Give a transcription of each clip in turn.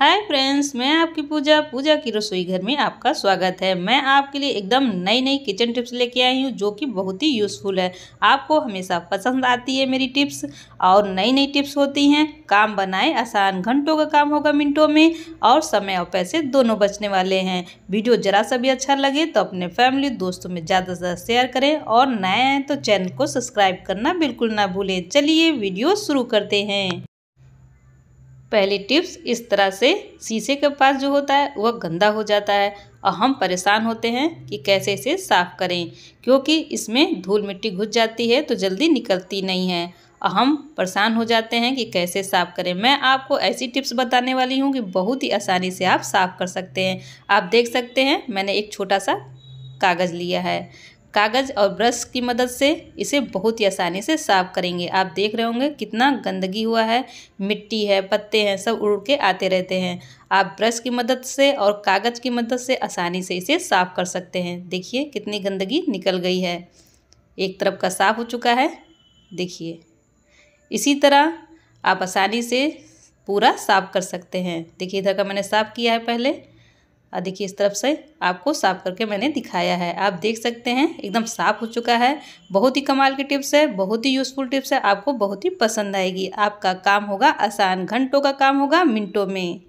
hi friends मैं आपकी पूजा पूजा की रसोई घर में आपका स्वागत है मैं आपके लिए एकदम नई नई किचन टिप्स लेके आई हूँ जो कि बहुत ही यूज़फुल है आपको हमेशा पसंद आती है मेरी टिप्स और नई नई टिप्स होती हैं काम बनाए आसान घंटों का काम होगा मिनटों में और समय और पैसे दोनों बचने वाले हैं वीडियो जरा सा भी अच्छा लगे तो अपने फैमिली दोस्तों में ज़्यादा से ज़्यादा शेयर करें और नए आए तो चैनल को सब्सक्राइब करना बिल्कुल ना भूलें चलिए वीडियो शुरू करते हैं पहली टिप्स इस तरह से शीशे के पास जो होता है वह गंदा हो जाता है और हम परेशान होते हैं कि कैसे इसे साफ़ करें क्योंकि इसमें धूल मिट्टी घुस जाती है तो जल्दी निकलती नहीं है और हम परेशान हो जाते हैं कि कैसे साफ़ करें मैं आपको ऐसी टिप्स बताने वाली हूँ कि बहुत ही आसानी से आप साफ़ कर सकते हैं आप देख सकते हैं मैंने एक छोटा सा कागज़ लिया है कागज़ और ब्रश की मदद से इसे बहुत ही आसानी से साफ करेंगे आप देख रहे होंगे कितना गंदगी हुआ है मिट्टी है पत्ते हैं सब उड़ के आते रहते हैं आप ब्रश की मदद से और कागज़ की मदद से आसानी से इसे साफ़ कर सकते हैं देखिए कितनी गंदगी निकल गई है एक तरफ का साफ हो चुका है देखिए इसी तरह आप आसानी से पूरा साफ़ कर सकते हैं देखिए इधर का मैंने साफ़ किया है पहले और देखिए इस तरफ से आपको साफ करके मैंने दिखाया है आप देख सकते हैं एकदम साफ हो चुका है बहुत ही कमाल की टिप्स है बहुत ही यूज़फुल टिप्स है आपको बहुत ही पसंद आएगी आपका काम होगा आसान घंटों का काम होगा मिनटों में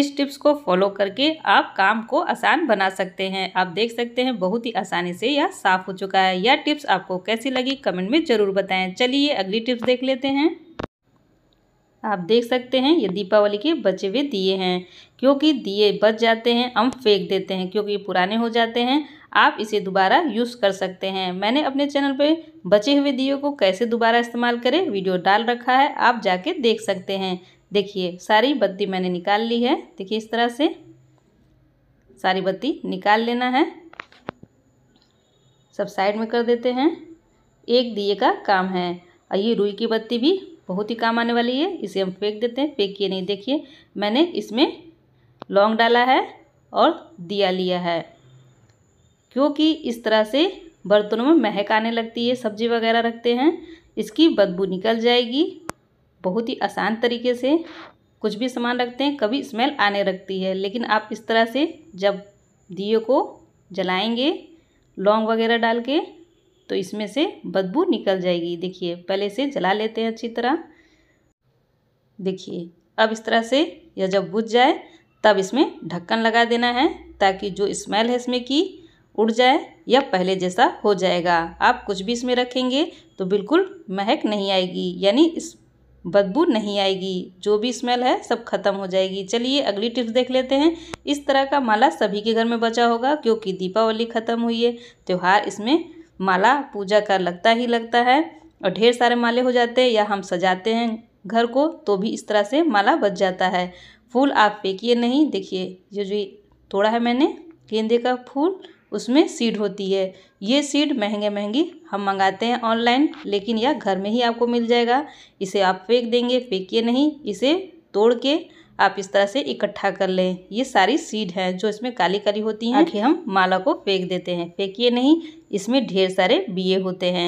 इस टिप्स को फॉलो करके आप काम को आसान बना सकते हैं आप देख सकते हैं बहुत ही आसानी से यह साफ़ हो चुका है यह टिप्स आपको कैसी लगी कमेंट में ज़रूर बताएं चलिए अगली टिप्स देख लेते हैं आप देख सकते हैं ये दीपावली के बचे हुए दिए हैं क्योंकि दिए बच जाते हैं हम फेंक देते हैं क्योंकि ये पुराने हो जाते हैं आप इसे दोबारा यूज़ कर सकते हैं मैंने अपने चैनल पे बचे हुए दियो को कैसे दोबारा इस्तेमाल करें वीडियो डाल रखा है आप जाके देख सकते हैं देखिए सारी बत्ती मैंने निकाल ली है देखिए इस तरह से सारी बत्ती निकाल लेना है सब साइड में कर देते हैं एक दिए का काम है और ये रुई की बत्ती भी बहुत ही काम आने वाली है इसे हम फेंक देते हैं फेंकिए नहीं देखिए मैंने इसमें लौंग डाला है और दिया लिया है क्योंकि इस तरह से बर्तनों में महक आने लगती है सब्जी वगैरह रखते हैं इसकी बदबू निकल जाएगी बहुत ही आसान तरीके से कुछ भी सामान रखते हैं कभी स्मेल आने लगती है लेकिन आप इस तरह से जब दियो को जलाएंगे लौंग वगैरह डाल के तो इसमें से बदबू निकल जाएगी देखिए पहले से जला लेते हैं अच्छी तरह देखिए अब इस तरह से यह जब बुझ जाए तब इसमें ढक्कन लगा देना है ताकि जो स्मेल है इसमें की उड़ जाए या पहले जैसा हो जाएगा आप कुछ भी इसमें रखेंगे तो बिल्कुल महक नहीं आएगी यानी इस बदबू नहीं आएगी जो भी स्मेल है सब खत्म हो जाएगी चलिए अगली टिप्स देख लेते हैं इस तरह का माला सभी के घर में बचा होगा क्योंकि दीपावली ख़त्म हुई है त्यौहार इसमें माला पूजा का लगता ही लगता है और ढेर सारे माले हो जाते हैं या हम सजाते हैं घर को तो भी इस तरह से माला बच जाता है फूल आप फेंकिए नहीं देखिए ये जो तोड़ा है मैंने गेंदे का फूल उसमें सीड होती है ये सीड महंगे महंगी हम मंगाते हैं ऑनलाइन लेकिन यह घर में ही आपको मिल जाएगा इसे आप फेंक देंगे फेंकिए नहीं इसे तोड़ के आप इस तरह से इकट्ठा कर लें ये सारी सीड है जो इसमें काली काली होती हैं हम माला को फेंक देते हैं फेंकिए नहीं इसमें ढेर सारे बीए होते हैं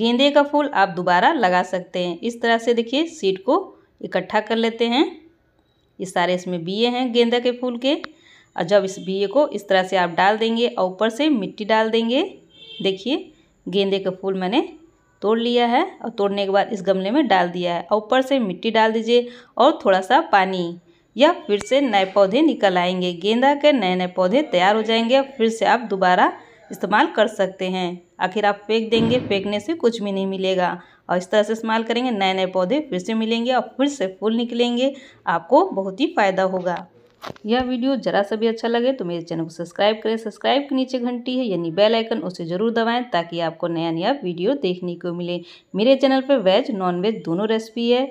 गेंदे का फूल आप दोबारा लगा सकते हैं इस तरह से देखिए सीड को इकट्ठा कर लेते हैं ये सारे इसमें बीए हैं गेंदा के फूल के और जब इस बीए को इस तरह से आप डाल देंगे और ऊपर से मिट्टी डाल देंगे देखिए गेंदे का फूल मैंने तोड़ लिया है और तोड़ने के बाद इस गमले में डाल दिया है और ऊपर से मिट्टी डाल दीजिए और थोड़ा सा पानी या फिर से नए पौधे निकल आएंगे गेंदा के नए नए पौधे तैयार हो जाएंगे फिर से आप दोबारा इस्तेमाल कर सकते हैं आखिर आप फेंक देंगे फेंकने से कुछ भी नहीं मिलेगा और इस तरह से इस्तेमाल करेंगे नए नए पौधे फिर से मिलेंगे और फिर से फूल निकलेंगे आपको बहुत ही फ़ायदा होगा यह वीडियो जरा सा भी अच्छा लगे तो मेरे चैनल को सब्सक्राइब करें सब्सक्राइब के नीचे घंटी है यानी बेल आइकन उसे जरूर दबाएं ताकि आपको नया नया वीडियो देखने को मिले मेरे चैनल पर वेज नॉन वेज दोनों रेसिपी है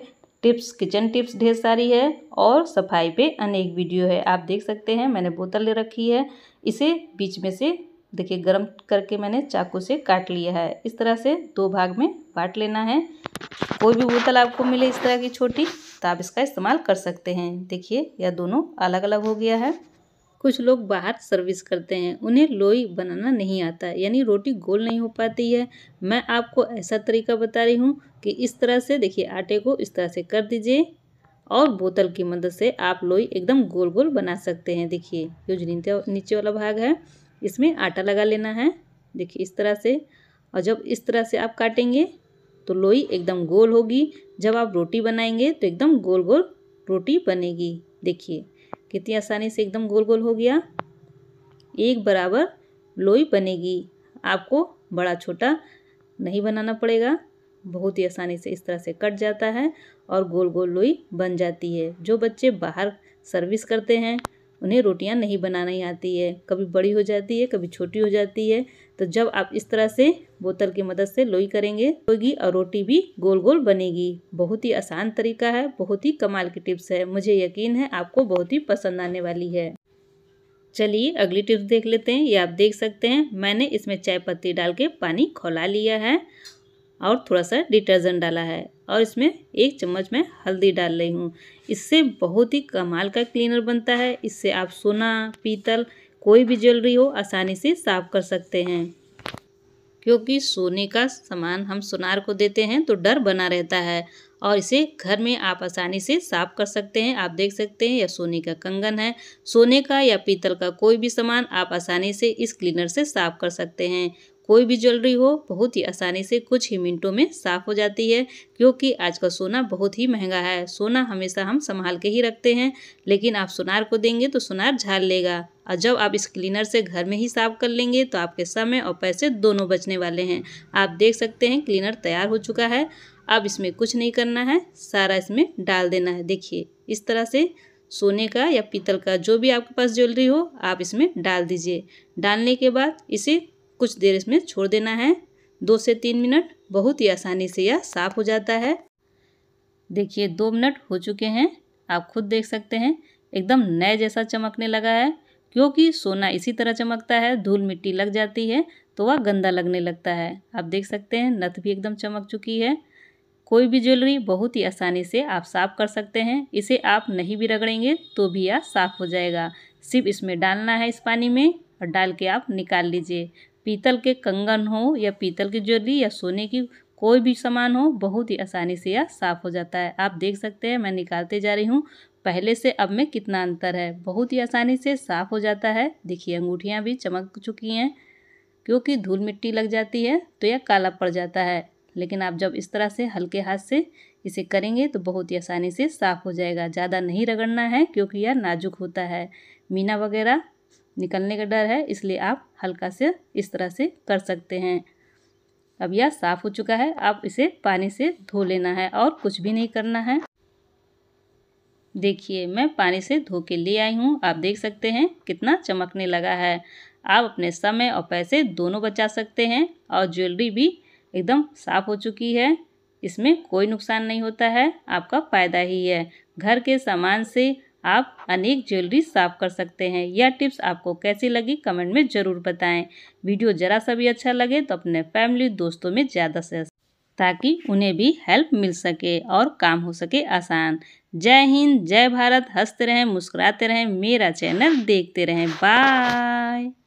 टिप्स किचन टिप्स ढेर सारी है और सफाई पे अनेक वीडियो है आप देख सकते हैं मैंने बोतल ले रखी है इसे बीच में से देखिए गर्म करके मैंने चाकू से काट लिया है इस तरह से दो भाग में बांट लेना है कोई भी बोतल आपको मिले इस तरह की छोटी तो आप इसका इस्तेमाल कर सकते हैं देखिए यह दोनों अलग अलग हो गया है कुछ लोग बाहर सर्विस करते हैं उन्हें लोई बनाना नहीं आता यानी रोटी गोल नहीं हो पाती है मैं आपको ऐसा तरीका बता रही हूँ कि इस तरह से देखिए आटे को इस तरह से कर दीजिए और बोतल की मदद से आप लोई एकदम गोल गोल बना सकते हैं देखिए जो नीचे नीचे वाला भाग है इसमें आटा लगा लेना है देखिए इस तरह से और जब इस तरह से आप काटेंगे तो लोई एकदम गोल होगी जब आप रोटी बनाएंगे तो एकदम गोल गोल रोटी बनेगी देखिए कितनी आसानी से एकदम गोल गोल हो गया एक बराबर लोई बनेगी आपको बड़ा छोटा नहीं बनाना पड़ेगा बहुत ही आसानी से इस तरह से कट जाता है और गोल गोल लोई बन जाती है जो बच्चे बाहर सर्विस करते हैं उन्हें रोटियां नहीं ही आती है कभी बड़ी हो जाती है कभी छोटी हो जाती है तो जब आप इस तरह से बोतल की मदद से लोई करेंगे होगी और रोटी भी गोल गोल बनेगी बहुत ही आसान तरीका है बहुत ही कमाल की टिप्स है मुझे यकीन है आपको बहुत ही पसंद आने वाली है चलिए अगली टिप्स देख लेते हैं ये आप देख सकते हैं मैंने इसमें चाय पत्ती डाल के पानी खोला लिया है और थोड़ा सा डिटर्जेंट डाला है और इसमें एक चम्मच में हल्दी डाल रही हूँ इससे बहुत ही कमाल का क्लीनर बनता है इससे आप सोना पीतल कोई भी ज्वेलरी हो आसानी से साफ कर सकते हैं क्योंकि सोने का सामान हम सोनार को देते हैं तो डर बना रहता है और इसे घर में आप आसानी से साफ कर सकते हैं आप देख सकते हैं यह सोने का कंगन है सोने का या पीतल का कोई भी सामान आप आसानी से इस क्लीनर से साफ कर सकते हैं कोई भी ज्वेलरी हो बहुत ही आसानी से कुछ ही मिनटों में साफ़ हो जाती है क्योंकि आज का सोना बहुत ही महंगा है सोना हमेशा हम संभाल के ही रखते हैं लेकिन आप सुनार को देंगे तो सुनार झाल लेगा और जब आप इस क्लीनर से घर में ही साफ कर लेंगे तो आपके समय और पैसे दोनों बचने वाले हैं आप देख सकते हैं क्लीनर तैयार हो चुका है अब इसमें कुछ नहीं करना है सारा इसमें डाल देना है देखिए इस तरह से सोने का या पीतल का जो भी आपके पास ज्वेलरी हो आप इसमें डाल दीजिए डालने के बाद इसे कुछ देर इसमें छोड़ देना है दो से तीन मिनट बहुत ही आसानी से यह साफ़ हो जाता है देखिए दो मिनट हो चुके हैं आप खुद देख सकते हैं एकदम नए जैसा चमकने लगा है क्योंकि सोना इसी तरह चमकता है धूल मिट्टी लग जाती है तो वह गंदा लगने लगता है आप देख सकते हैं नथ भी एकदम चमक चुकी है कोई भी ज्वेलरी बहुत ही आसानी से आप साफ़ कर सकते हैं इसे आप नहीं भी रगड़ेंगे तो भी यह साफ़ हो जाएगा सिर्फ इसमें डालना है इस पानी में और डाल के आप निकाल लीजिए पीतल के कंगन हो या पीतल की ज्वेलरी या सोने की कोई भी सामान हो बहुत ही आसानी से यह साफ़ हो जाता है आप देख सकते हैं मैं निकालते जा रही हूँ पहले से अब में कितना अंतर है बहुत ही आसानी से साफ़ हो जाता है देखिए अंगूठियाँ भी चमक चुकी हैं क्योंकि धूल मिट्टी लग जाती है तो यह काला पड़ जाता है लेकिन आप जब इस तरह से हल्के हाथ से इसे करेंगे तो बहुत ही आसानी से साफ़ हो जाएगा ज़्यादा नहीं रगड़ना है क्योंकि यह नाजुक होता है मीना वगैरह निकलने का डर है इसलिए आप हल्का से इस तरह से कर सकते हैं अब यह साफ़ हो चुका है आप इसे पानी से धो लेना है और कुछ भी नहीं करना है देखिए मैं पानी से धो के ले आई हूँ आप देख सकते हैं कितना चमकने लगा है आप अपने समय और पैसे दोनों बचा सकते हैं और ज्वेलरी भी एकदम साफ़ हो चुकी है इसमें कोई नुकसान नहीं होता है आपका फ़ायदा ही है घर के सामान से आप अनेक ज्वेलरी साफ कर सकते हैं यह टिप्स आपको कैसी लगी कमेंट में ज़रूर बताएं वीडियो ज़रा सा भी अच्छा लगे तो अपने फैमिली दोस्तों में ज़्यादा से ताकि उन्हें भी हेल्प मिल सके और काम हो सके आसान जय हिंद जय भारत हंसते रहें मुस्कुराते रहें मेरा चैनल देखते रहें बाय